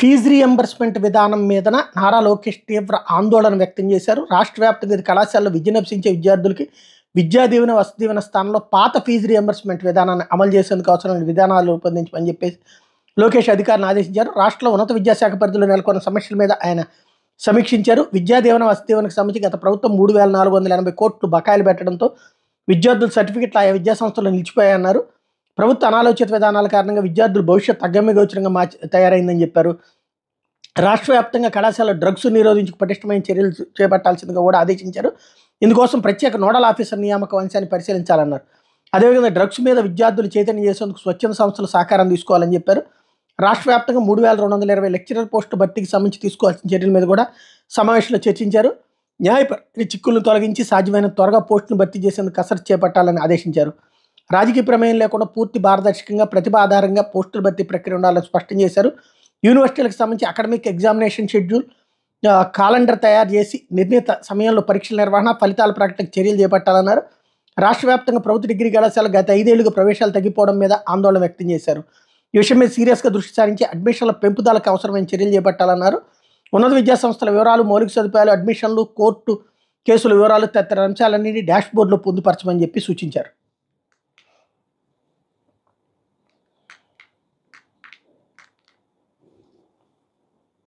fee reimbursement విధానం మీదన నారా లోకేష్ తీవ్ర ఆందోళన వ్యక్తం చేశారు రాష్ట్ర వ్యాప్తంగా కళాశాలలో విద్యనభ్సించే విద్యార్థులకి విద్యా దీవెన వసతి దీవెన స్థానంలో పాత ఫీజు రియంబర్స్మెంట్ విధానాన్ని అమలు చేసేందుకు అవసరమైన విధానాలు రూపొందించమని చెప్పేసి లోకేష్ అధికారిని ఆదేశించారు రాష్ట్రంలో ఉన్నత విద్యాశాఖ పరిధిలో నెలకొన్న సమస్యల మీద ఆయన సమీక్షించారు విద్యా దీవెన వసతి దీవెనకు సంబంధించి గత ప్రభుత్వం మూడు వేల నాలుగు వందల ఎనభై కోట్లు బకాయిలు పెట్టడంతో విద్యార్థుల సర్టిఫికెట్లు ఆయా విద్యాసంస్థలు నిలిచిపోయాయన్నారు ప్రభుత్వ అనాలోచిత విధానాల కారణంగా విద్యార్థులు భవిష్యత్ గోచరంగా మార్చి తయారైందని చెప్పారు రాష్ట్ర వ్యాప్తంగా కళాశాల డ్రగ్స్ నిరోధించి పటిష్టమైన చర్యలు చేపట్టాల్సిందిగా కూడా ఆదేశించారు ఇందుకోసం ప్రత్యేక నోడల్ ఆఫీసర్ నియామక అంశాన్ని పరిశీలించాలన్నారు అదేవిధంగా డ్రగ్స్ మీద విద్యార్థులు చైతన్యం చేసేందుకు స్వచ్ఛంద సంస్థలు సహకారం తీసుకోవాలని చెప్పారు రాష్ట్ర వ్యాప్తంగా మూడు వేల రెండు వందల ఇరవై లెక్చరర్ పోస్టు భర్తీకి సంబంధించి తీసుకోవాల్సిన చర్యల మీద కూడా సమావేశంలో చర్చించారు న్యాయపర చిక్కులను తొలగించి సాధ్యమైన త్వరగా పోస్టును భర్తీ చేసేందుకు కసరత్ చేపట్టాలని ఆదేశించారు రాజకీయ ప్రమేయం లేకుండా పూర్తి పారదర్శకంగా ప్రతిభ ఆధారంగా పోస్టుల భర్తీ ప్రక్రియ ఉండాలని స్పష్టం చేశారు యూనివర్సిటీలకు సంబంధించి అకాడమిక్ ఎగ్జామినేషన్ షెడ్యూల్ క్యాలెండర్ తయారు చేసి నిర్ణీత సమయంలో పరీక్షల నిర్వహణ ఫలితాల ప్రకటనకు చర్యలు చేపట్టాలన్నారు రాష్ట్ర వ్యాప్తంగా ప్రభుత్వ డిగ్రీ కళాశాల గత ఐదేళ్లుగా ప్రవేశాలు తగ్గిపోవడం మీద ఆందోళన వ్యక్తం చేశారు ఈ విషయం మీద సీరియస్గా దృష్టి సారించి అడ్మిషన్ల పెంపుదలకు అవసరమైన చర్యలు చేపట్టాలన్నారు ఉన్నత విద్యా సంస్థల వివరాలు మౌలిక సదుపాయాలు అడ్మిషన్లు కోర్టు కేసుల వివరాలు తదితర అంశాలన్నింటినీ డాష్బోర్డులో పొందుపరచమని చెప్పి సూచించారు